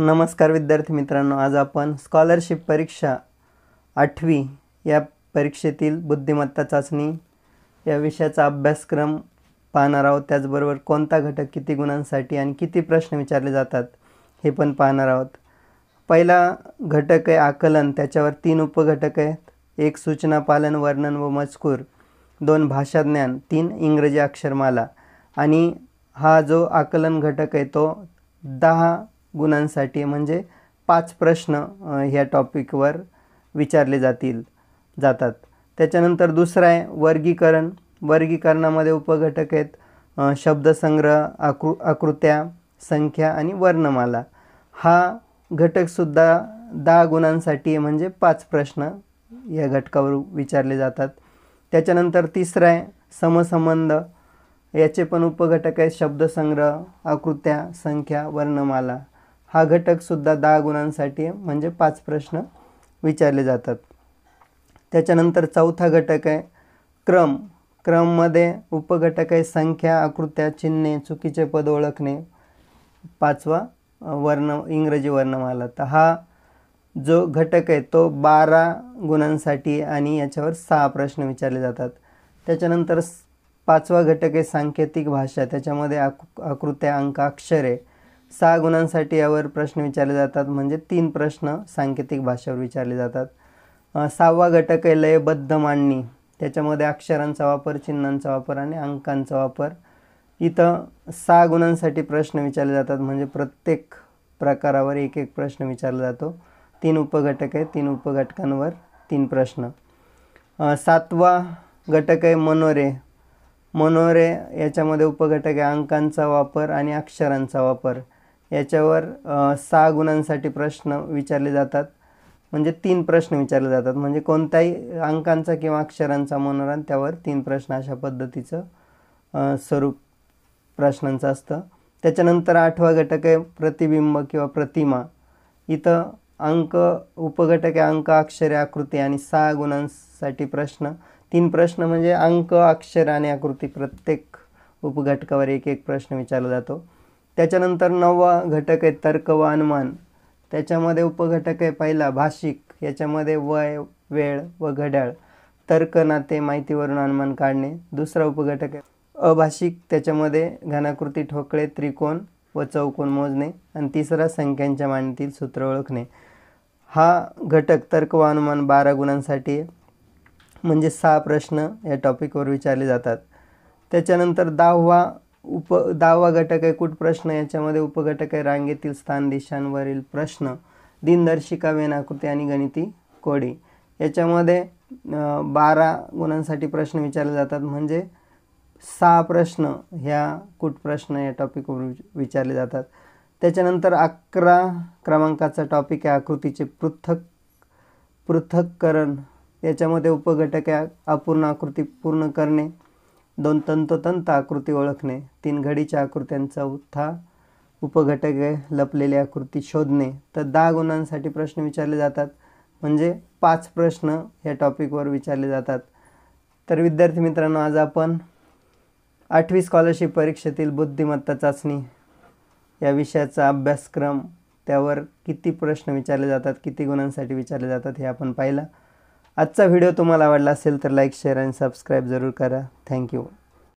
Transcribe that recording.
नमस्कार विद्यार्थी मित्रांनो आज आपण स्कॉलरशिप परीक्षा आठवी या परीक्षेतील बुद्धिमत्ता चाचणी या विषयाचा अभ्यासक्रम पाहणार आहोत त्याचबरोबर कोणता घटक किती गुणांसाठी आणि किती प्रश्न विचारले जातात हे पण पाहणार आहोत पहिला घटक आहे आकलन त्याच्यावर तीन उपघटक आहेत एक सूचना पालन वर्णन व मजकूर दोन भाषाज्ञान तीन इंग्रजी अक्षरमाला आणि हा जो आकलन घटक आहे तो दहा गुणांसाठी म्हणजे पाच प्रश्न ह्या टॉपिकवर विचारले जातील जातात त्याच्यानंतर दुसरं आहे वर्गीकरण वर्गीकरणामध्ये उपघटक आहेत शब्दसंग्रह आकृ आकृत्या संख्या आणि वर्णमाला हा घटकसुद्धा दहा गुणांसाठी म्हणजे पाच प्रश्न या घटकावर विचारले जातात त्याच्यानंतर तिसरं आहे समसंबंध याचे पण उपघटक आहेत शब्दसंग्रह आकृत्या संख्या वर्णमाला हा घटकसुद्धा दहा गुणांसाठी म्हणजे पाच प्रश्न विचारले जातात त्याच्यानंतर चौथा घटक आहे क्रम क्रममध्ये उपघटक आहे संख्या आकृत्या चिन्हे चुकीचे पद ओळखणे पाचवा वर्ण इंग्रजी वर्णमाला तर हा जो घटक आहे तो बारा गुणांसाठी आणि याच्यावर सहा प्रश्न विचारले जातात त्याच्यानंतर पाचवा घटक आहे सांकेतिक भाषा त्याच्यामध्ये आकृ आकृत्या अंक अक्षरे सहा गुणांसाठी यावर प्रश्न विचारले जातात म्हणजे तीन प्रश्न सांकेतिक भाषेवर विचारले जातात सहावा घटक आहे लयबद्ध मांडणी त्याच्यामध्ये अक्षरांचा वापर चिन्हांचा वापर आणि अंकांचा वापर इथं सहा गुणांसाठी प्रश्न विचारले जातात म्हणजे प्रत्येक प्रकारावर एक एक प्रश्न विचारला जातो तीन उपघटक आहे तीन उपघटकांवर तीन प्रश्न सातवा घटक आहे मनोरे मनोरे याच्यामध्ये उपघटक आहे अंकांचा वापर आणि अक्षरांचा वापर याच्यावर सहा गुणांसाठी प्रश्न विचारले जातात म्हणजे तीन प्रश्न विचारले जातात म्हणजे कोणताही अंकांचा किंवा अक्षरांचा मनोरंजन त्यावर तीन प्रश्न अशा पद्धतीचं स्वरूप प्रश्नांचं असतं त्याच्यानंतर आठवा घटक आहे प्रतिबिंब किंवा प्रतिमा इथं अंक उपघटक आहे अंक अक्षरे आकृती आणि सहा गुणांसाठी प्रश्न तीन प्रश्न म्हणजे अंक अक्षर आणि आकृती प्रत्येक उपघटकावर एक एक प्रश्न विचारला जातो त्याच्यानंतर नववा घटक आहे तर्क व अनुमान त्याच्यामध्ये उपघटक आहे पहिला भाषिक याच्यामध्ये वय वेळ व घड्याळ तर्क नाते माहितीवरून अनुमान काढणे दुसरा उपघटक आहे अभाषिक त्याच्यामध्ये घनाकृती ठोकळे त्रिकोण व चौकोन मोजणे आणि तिसरा संख्यांच्या मांडीतील सूत्र ओळखणे हा घटक तर्क व अनुमान बारा गुणांसाठी म्हणजे सहा प्रश्न या टॉपिकवर विचारले जातात त्याच्यानंतर दहावा उप दहावा घटक आहे कुठ प्रश्न याच्यामध्ये उपघटक आहे रांगेतील स्थान देशांवरील प्रश्न दिनदर्शिका वेनाकृती आणि गणिती कोडी याच्यामध्ये बारा गुणांसाठी प्रश्न विचारले जातात म्हणजे सहा प्रश्न ह्या कूट प्रश्न या टॉपिकवर विचारले जातात त्याच्यानंतर अकरा क्रमांकाचा टॉपिक आहे आकृतीचे पृथक पृथक्करण याच्यामध्ये उपघटक आहे अपूर्ण आकृती पूर्ण करणे दोन तंतोतंत आकृती ओळखणे तीन घडीच्या आकृत्यांचा उत्था उपघटक लपलेली आकृती शोधणे तर दहा गुणांसाठी प्रश्न विचारले जातात म्हणजे पाच प्रश्न या टॉपिकवर विचारले जातात तर विद्यार्थी मित्रांनो आज आपण आठवी स्कॉलरशिप परीक्षेतील बुद्धिमत्ता चाचणी या विषयाचा अभ्यासक्रम त्यावर किती प्रश्न विचारले जातात किती गुणांसाठी विचारले जातात हे आपण पाहिलं आजचा व्हिडिओ तुम्हाला आवडला असेल तर लाईक शेअर आणि सबस्क्राईब जरूर करा थँक्यू